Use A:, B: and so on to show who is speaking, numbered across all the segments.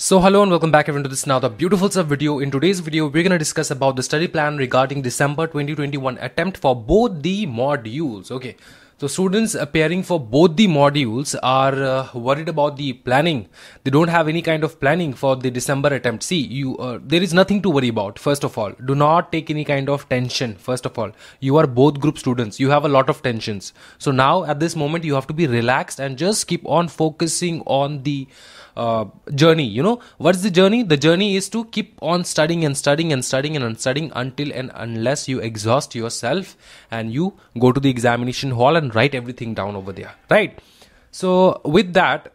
A: So hello and welcome back everyone to this another beautiful sub video. In today's video, we're gonna discuss about the study plan regarding December 2021 attempt for both the modules. Okay, so students appearing for both the modules are uh, worried about the planning. They don't have any kind of planning for the December attempt. See, you uh, there is nothing to worry about. First of all, do not take any kind of tension. First of all, you are both group students. You have a lot of tensions. So now at this moment, you have to be relaxed and just keep on focusing on the uh, journey you know what's the journey the journey is to keep on studying and studying and studying and studying until and unless you exhaust yourself and you go to the examination hall and write everything down over there right so with that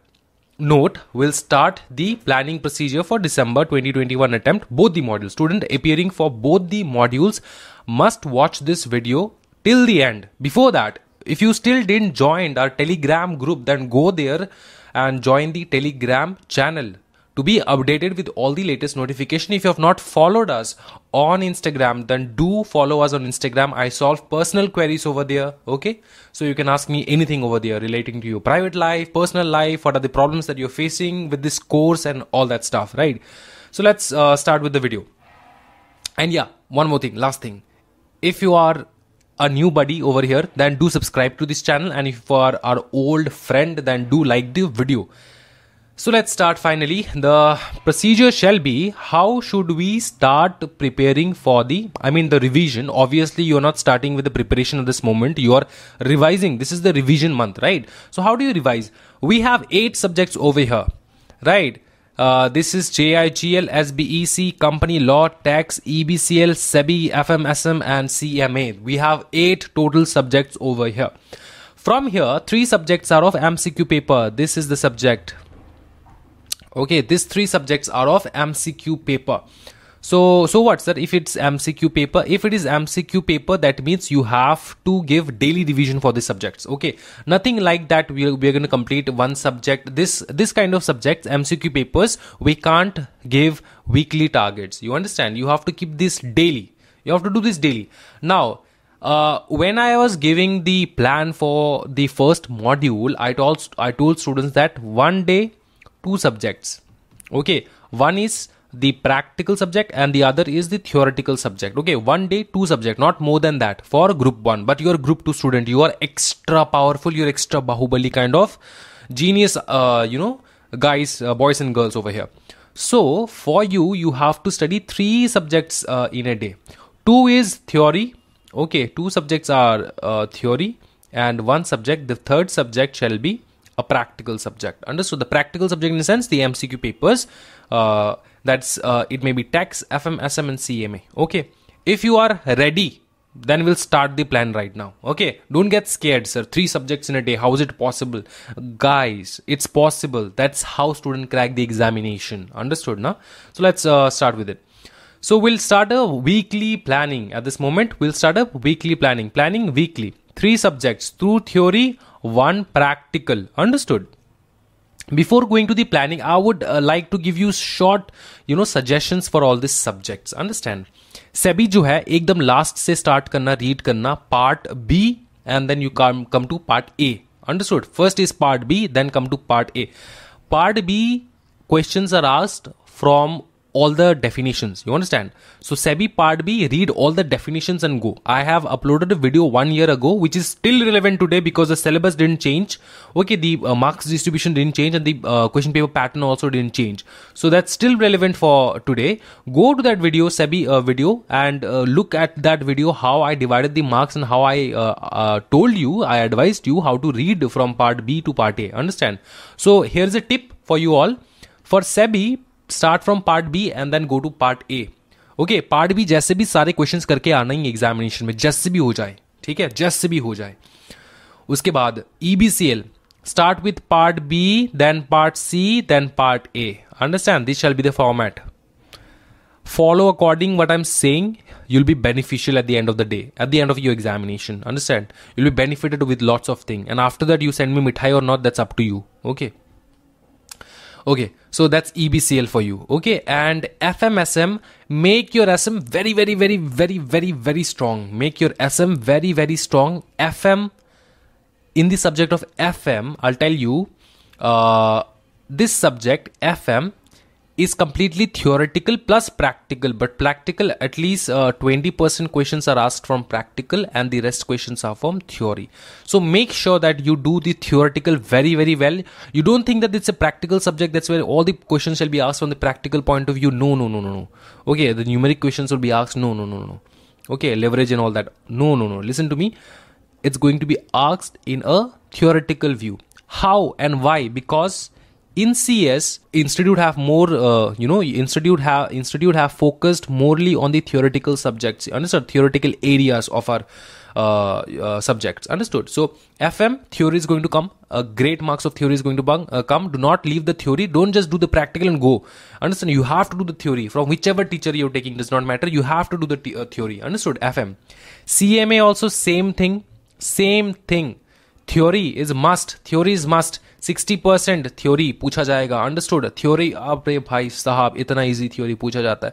A: note we will start the planning procedure for December 2021 attempt both the modules student appearing for both the modules must watch this video till the end before that if you still didn't join our telegram group then go there and join the Telegram channel to be updated with all the latest notification if you have not followed us on instagram then do follow us on instagram i solve personal queries over there okay so you can ask me anything over there relating to your private life personal life what are the problems that you're facing with this course and all that stuff right so let's uh, start with the video and yeah one more thing last thing if you are a new buddy over here, then do subscribe to this channel. And if you are our old friend, then do like the video. So let's start finally. The procedure shall be how should we start preparing for the, I mean, the revision. Obviously, you're not starting with the preparation at this moment. You are revising. This is the revision month, right? So, how do you revise? We have eight subjects over here, right? Uh, this is JIGL, SBEC, Company Law, Tax, EBCL, SEBI, FMSM, and CMA. We have eight total subjects over here. From here, three subjects are of MCQ paper. This is the subject. Okay, these three subjects are of MCQ paper so so what sir if it's mcq paper if it is mcq paper that means you have to give daily revision for the subjects okay nothing like that we're, we're going to complete one subject this this kind of subjects mcq papers we can't give weekly targets you understand you have to keep this daily you have to do this daily now uh, when I was giving the plan for the first module, I told I told students that one day, two subjects. Okay, one is the practical subject and the other is the theoretical subject okay one day two subject not more than that for group 1 but you're group 2 student you are extra powerful you're extra bahubali kind of genius uh, you know guys uh, boys and girls over here so for you you have to study three subjects uh, in a day two is theory okay two subjects are uh, theory and one subject the third subject shall be a practical subject understood the practical subject in the sense the mcq papers uh, that's uh, it may be tax fm sm and cma okay if you are ready then we'll start the plan right now okay don't get scared sir three subjects in a day how is it possible guys it's possible that's how student crack the examination understood now so let's uh, start with it so we'll start a weekly planning at this moment we'll start a weekly planning planning weekly three subjects two theory one practical understood before going to the planning i would uh, like to give you short you know suggestions for all these subjects understand sebi jo hai ekdam last se start karna read karna part b and then you come come to part a understood first is part b then come to part a part b questions are asked from all the definitions. You understand? So SEBI Part B, read all the definitions and go. I have uploaded a video one year ago, which is still relevant today because the syllabus didn't change. Okay, the uh, marks distribution didn't change and the uh, question paper pattern also didn't change. So that's still relevant for today. Go to that video, SEBI uh, video, and uh, look at that video how I divided the marks and how I uh, uh, told you, I advised you how to read from Part B to Part A. Understand? So here's a tip for you all. For SEBI, start from part B and then go to part A okay part B जैसे भी सारे question करके आना ही examination में जैसे भी हो जाए ठीक है जैसे भी हो जाए उसके बाद E B C L start with part B then part C then part A understand this shall be the format follow according what I am saying you'll be beneficial at the end of the day at the end of your examination understand you'll be benefited with lots of thing and after that you send me mithai or not that's up to you okay okay so that's ebcl for you okay and fmsm make your sm very very very very very very strong make your sm very very strong fm in the subject of fm i'll tell you uh, this subject fm is completely theoretical plus practical but practical at least 20% uh, questions are asked from practical and the rest questions are from theory so make sure that you do the theoretical very very well you don't think that it's a practical subject that's where all the questions shall be asked from the practical point of view no no no no no okay the numeric questions will be asked no no no no okay leverage and all that no no no listen to me it's going to be asked in a theoretical view how and why because in cs institute have more uh, you know institute have institute have focused morely on the theoretical subjects understood theoretical areas of our uh, uh, subjects understood so fm theory is going to come a great marks of theory is going to bang, uh, come do not leave the theory don't just do the practical and go understand you have to do the theory from whichever teacher you're taking does not matter you have to do the t- uh, theory understood fm cma also same thing same thing theory is must theory is must sixty percent theory पूछा जाएगा understood theory आप रे भाई साहब इतना easy theory पूछा जाता है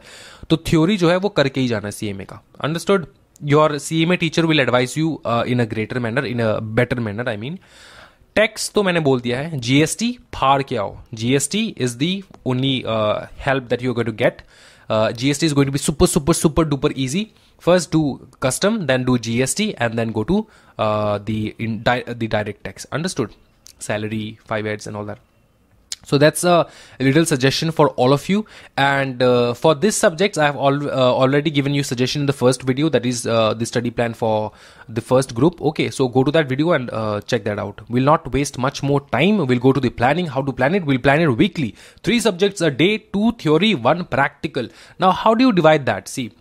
A: तो थ्योरी जो है वो करके ही जाना सी एम ए का understood your C M A teacher will advise you in a greater manner in a better manner I mean tax तो मैंने बोल दिया है जीएसटी फाड़ के आओ GST is the only help that you going to get GST is going to be super super super duper easy first do custom then do G S T and then go to the di- the direct salary, 5ads and all that. So that's a little suggestion for all of you. And uh, for this subjects, I have al- uh, already given you suggestion in the first video. That is uh, the study plan for the first group. Okay, so go to that video and uh, check that out. We'll not waste much more time. We'll go to the planning. How to plan it? We'll plan it weekly. Three subjects a day, two theory, one practical. Now, how do you divide that? See,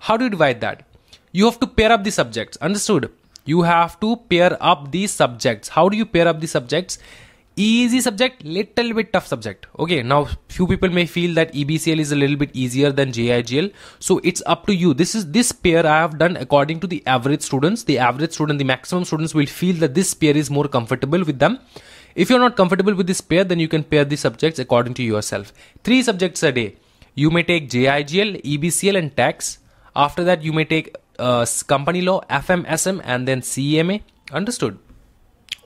A: how do you divide that? You have to pair up the subjects. Understood? you have to pair up these subjects how do you pair up the subjects easy subject little bit tough subject okay now few people may feel that ebcl is a little bit easier than jigl so it's up to you this is this pair i have done according to the average students the average student the maximum students will feel that this pair is more comfortable with them if you're not comfortable with this pair then you can pair the subjects according to yourself three subjects a day you may take jigl ebcl and tax after that you may take company लो F M S M and then C M A understood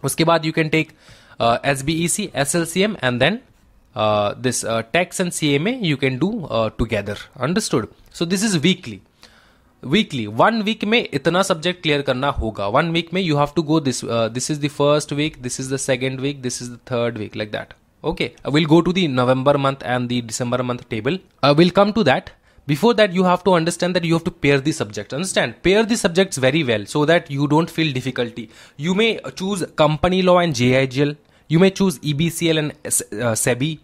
A: उसके बाद you can take S B E C S L C M and then this tax and C M A you can do together understood so this is weekly weekly one week में इतना subject clear करना होगा one week में you have to go this this is the first week this is the second week this is the third week like that okay will go to the November month and the December month table will come to that before that you have to understand that you have to pair the subjects understand pair the subjects very well so that you don't feel difficulty you may choose company law and jigl you may choose EBCL and uh, SEBI.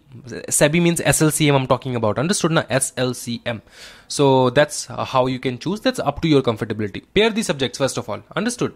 A: SEBI means SLCM. I'm talking about. Understood? Na SLCM. So that's how you can choose. That's up to your comfortability. Pair the subjects first of all. Understood?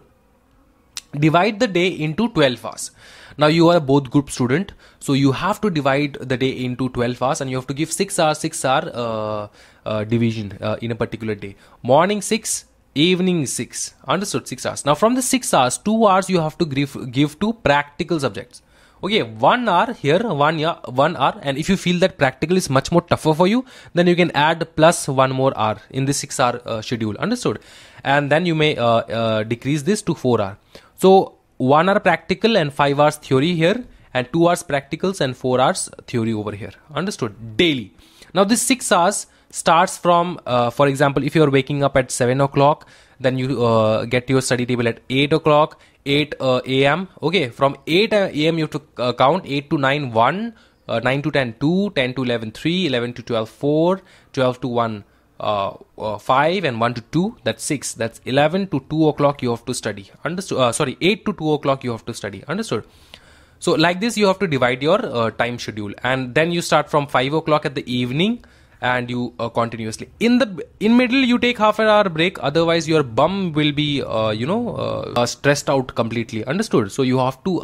A: divide the day into 12 hours now you are a both group student so you have to divide the day into 12 hours and you have to give 6 hours, 6 hour uh, uh, division uh, in a particular day morning 6 evening 6 understood 6 hours now from the 6 hours 2 hours you have to give, give to practical subjects okay one hour here one year one hour and if you feel that practical is much more tougher for you then you can add plus one more hour in the 6 hour uh, schedule understood and then you may uh, uh, decrease this to 4 hour so one hour practical and five hours theory here, and two hours practicals and four hours theory over here. Understood? Daily. Now this six hours starts from, uh, for example, if you are waking up at seven o'clock, then you uh, get to your study table at eight o'clock, eight uh, a.m. Okay, from eight uh, a.m. you have to uh, count eight to nine one. Uh, 9 to 10 2 10 to 11 3 11 to 12 4 12 to 1 uh, uh, 5 and 1 to 2 that's 6 that's 11 to 2 o'clock you have to study understood uh, sorry 8 to 2 o'clock you have to study understood so like this you have to divide your uh, time schedule and then you start from 5 o'clock at the evening and you uh, continuously in the in middle you take half an hour break otherwise your bum will be you know stressed out completely understood so you have to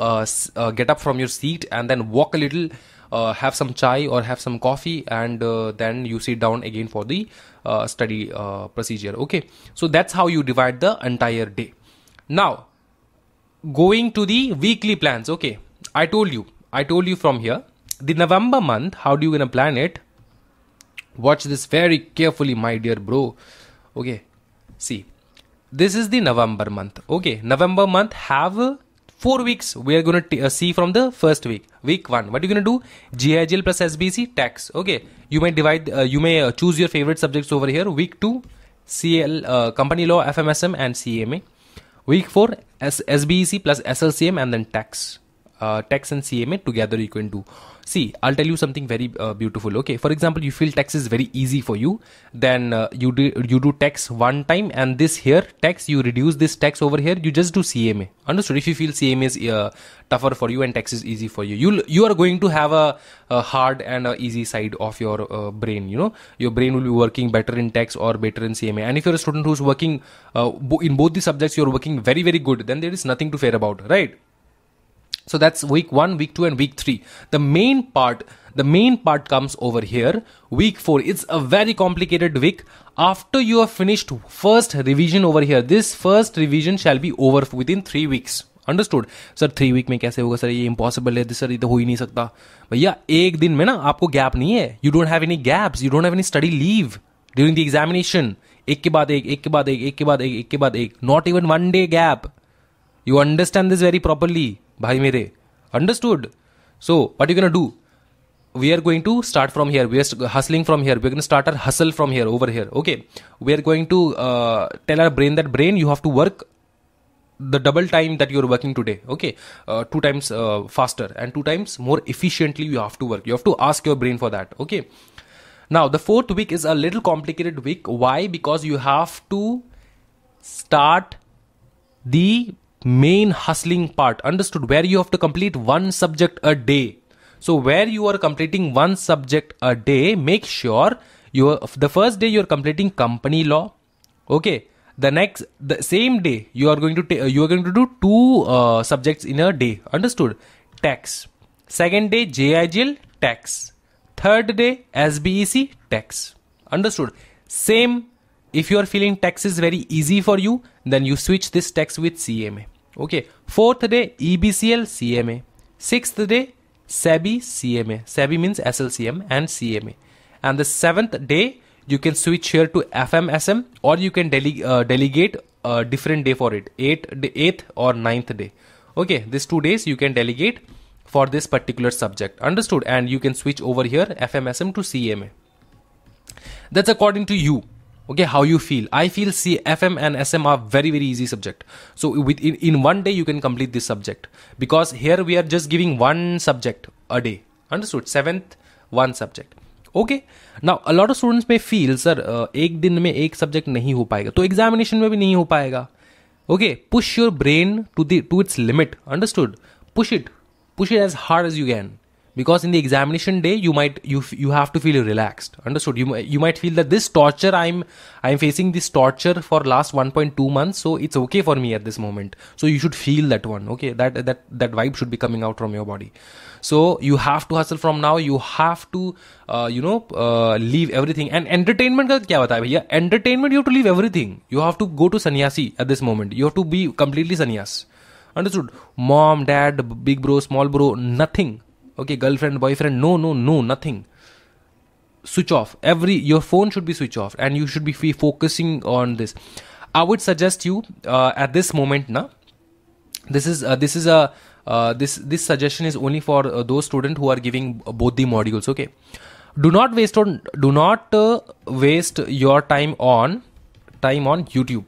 A: get up from your seat and then walk a little uh, have some chai or have some coffee and uh, then you sit down again for the uh, study procedure okay so that's how you divide the entire day now going to the weekly plans okay i told you i told you from here the november month how do you gonna plan it watch this very carefully my dear bro okay see this is the november month okay november month have four weeks we are going to uh, see from the first week week one what are you going to do gigl plus sbc tax okay you may divide uh, you may uh, choose your favorite subjects over here week two cl uh, company law fmsm and cma week four S- sbec plus slcm and then tax uh, tax and CMA together you can do. See, I'll tell you something very uh, beautiful. Okay, for example, you feel tax is very easy for you, then uh, you do you do tax one time, and this here tax you reduce this tax over here. You just do CMA. Understood? If you feel CMA is uh, tougher for you and tax is easy for you, you you are going to have a, a hard and a easy side of your uh, brain. You know, your brain will be working better in tax or better in CMA. And if you're a student who's working uh, in both the subjects, you're working very very good. Then there is nothing to fear about, right? So that's week 1, week 2 and week 3. The main part, the main part comes over here, week 4. It's a very complicated week. After you have finished first revision over here, this first revision shall be over within 3 weeks. Understood sir three week में कैसे होगा sir ये impossible है sir ये तो हो ही नहीं सकता भैया एक दिन में ना आपको गैप नहीं है you don't have any gaps you don't have any study leave during the examination एक के बाद एक एक के बाद एक एक के बाद एक एक के बाद एक not even one day gap you understand this very properly, bhai mere. Understood? So, what are you gonna do? We are going to start from here. We are hustling from here. We're gonna start our hustle from here, over here. Okay. We are going to uh, tell our brain that brain, you have to work the double time that you're working today okay uh, two times uh, faster and two times more efficiently you have to work you have to ask your brain for that okay now the fourth week is a little complicated week why because you have to start the main hustling part understood where you have to complete one subject a day so where you are completing one subject a day make sure you are, the first day you are completing company law okay the next the same day you are going to ta- you are going to do two uh, subjects in a day understood tax second day jigl tax third day sbec tax understood same if you are feeling tax is very easy for you then you switch this tax with cma Okay. Fourth day, EBCL CMA. Sixth day, SEBI CMA. SEBI means SLCM and CMA. And the seventh day, you can switch here to FMSM or you can dele uh, delegate a different day for it. Eight, eighth or ninth day. Okay. These two days you can delegate for this particular subject. Understood? And you can switch over here FMSM to CMA. That's according to you okay how you feel i feel see fm and sm are very very easy subject so within in one day you can complete this subject because here we are just giving one subject a day understood seventh one subject okay now a lot of students में feel sir एक दिन में एक subject नहीं हो पाएगा तो examination में भी नहीं हो पाएगा okay push your brain to the to its limit understood push it push it as hard as you can because in the examination day you might you you have to feel relaxed understood you you might feel that this torture i'm i'm facing this torture for last 1.2 months so it's okay for me at this moment so you should feel that one okay that that that vibe should be coming out from your body so you have to hustle from now you have to uh, you know uh, leave everything and entertainment ka kya bata hai entertainment you have to leave everything you have to go to sannyasi at this moment you have to be completely sannyas understood mom dad big bro small bro nothing okay girlfriend boyfriend no no no nothing switch off every your phone should be switch off and you should be focusing on this i would suggest you uh, at this moment now this is uh, this is a uh, this this suggestion is only for those students who are giving both the modules okay do not waste on do not waste your time on time on youtube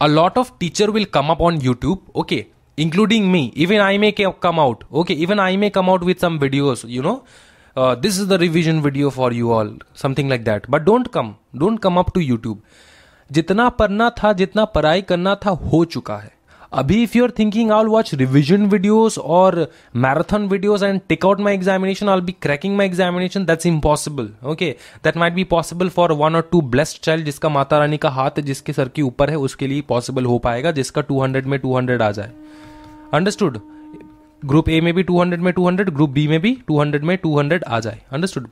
A: a lot of teacher will come up on youtube okay including me even I may come out okay even I may come out with some videos you know uh, this is the revision video for you all something like that but don't come don't come up to जितना पढ़ना था जितना पढ़ाई करना था हो चुका है अभी if you are thinking I watch revision videos और marathon videos and take out my examination I be cracking my examination that's impossible okay that might be possible for one or two blessed child जिसका माता रानी का हाथ जिसके sir के ऊपर है उसके लिए पॉसिबल हो पाएगा जिसका टू हंड्रेड में टू हंड्रेड आ जाए अंडरस्टूड ग्रुप ए में भी 200 में 200 ग्रुप बी में भी 200 में 200 आ जाए understood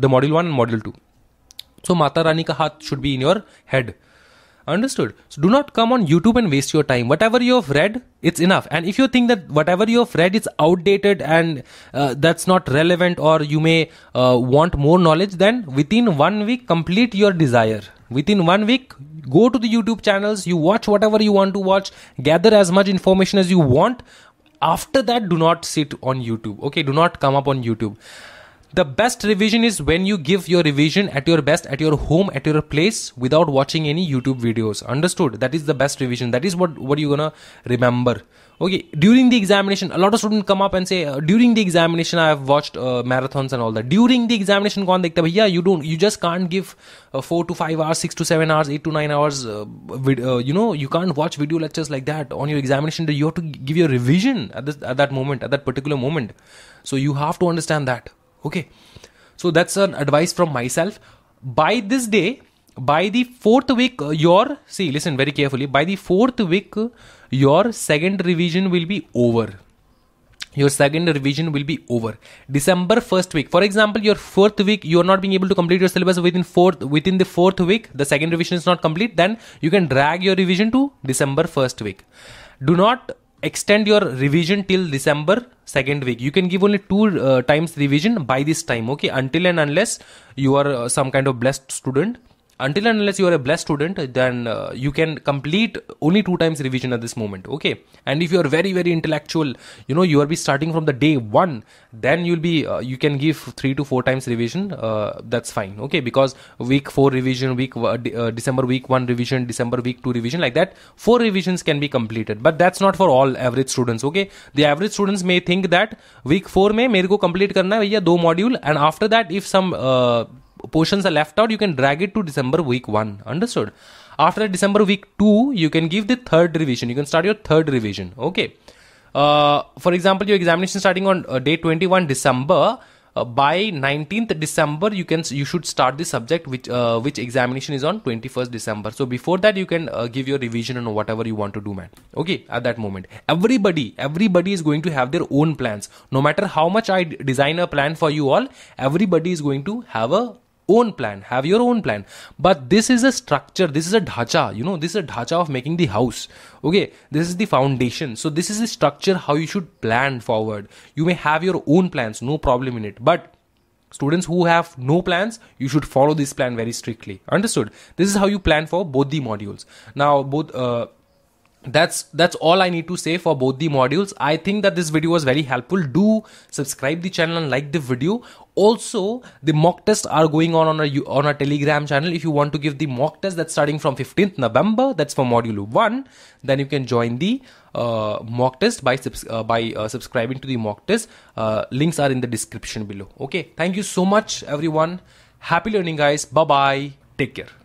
A: the model one model two so Mata Rani का हाथ should be in your head understood do not come on YouTube and waste your time whatever you read it's enough and if you think that whatever you have read is outdated and that's not relevant or you may want more knowledge then within one week complete your desire within one week go to the youtube channels you watch whatever you want to watch gather as much information as you want after that do not sit on youtube okay do not come up on youtube the best revision is when you give your revision at your best at your home at your place without watching any youtube videos understood that is the best revision that is what what you're gonna remember okay during the examination a lot of students come up and say uh, during the examination i have watched uh, marathons and all that during the examination kaun dekhta bhaiya you don't you just can't give uh, 4 to 5 hours 6 to 7 hours 8 to 9 hours uh, vid- uh, you know you can't watch video lectures like that on your examination day you have to give your revision at, this, at that moment at that particular moment so you have to understand that Okay. So that's an advice from myself. By this day, by the fourth week, uh, your see, listen very carefully. By the fourth week, uh, your second revision will be over. Your second revision will be over. December first week, for example, your fourth week, you are not being able to complete your syllabus within fourth within the fourth week. The second revision is not complete. Then you can drag your revision to December first week. Do not extend your revision till december second week you can give only two uh, times revision by this time okay until and unless you are uh, some kind of blessed student until and unless you are a blessed student then uh, you can complete only two times revision at this moment okay and if you are very very intellectual you know you are be starting from the day one then you'll be uh, you can give three to four times revision uh, that's fine okay because week four revision week uh, december week one revision december week two revision like that four revisions can be completed but that's not for all average students okay the average students may think that week four may मेरे को complete करना है भैया do module, and after that if some uh, portions are left out you can drag it to december week 1 understood after december week 2 you can give the third revision you can start your third revision okay uh, for example your examination starting on uh, day 21 december uh, by 19th december you can you should start the subject which uh, which examination is on 21st december so before that you can uh, give your revision and whatever you want to do man okay at that moment everybody everybody is going to have their own plans no matter how much I design a plan for you all everybody is going to have a own plan have your own plan but this is a structure this is a dhacha you know this is a dhacha of making the house okay this is the foundation so this is the structure how you should plan forward you may have your own plans no problem in it but students who have no plans you should follow this plan very strictly understood this is how you plan for both the modules now both uh, that's that's all i need to say for both the modules i think that this video was very helpful do subscribe the channel and like the video also the mock tests are going on on our on our telegram channel if you want to give the mock test that's starting from 15th november that's for module 1 then you can join the uh, mock test by uh, by uh, subscribing to the mock test uh, links are in the description below okay thank you so much everyone happy learning guys bye bye take care